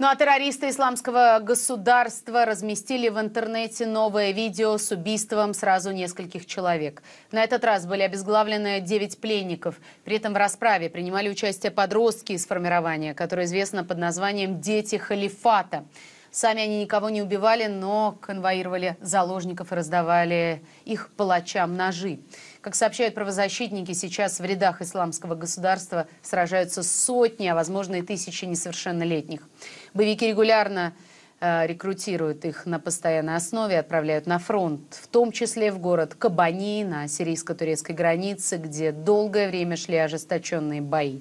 Ну а террористы исламского государства разместили в интернете новое видео с убийством сразу нескольких человек. На этот раз были обезглавлены 9 пленников. При этом в расправе принимали участие подростки из формирования, которое известно под названием «Дети халифата». Сами они никого не убивали, но конвоировали заложников и раздавали их палачам ножи. Как сообщают правозащитники, сейчас в рядах исламского государства сражаются сотни, а возможно и тысячи несовершеннолетних. Боевики регулярно э, рекрутируют их на постоянной основе, отправляют на фронт, в том числе в город Кабани на сирийско-турецкой границе, где долгое время шли ожесточенные бои.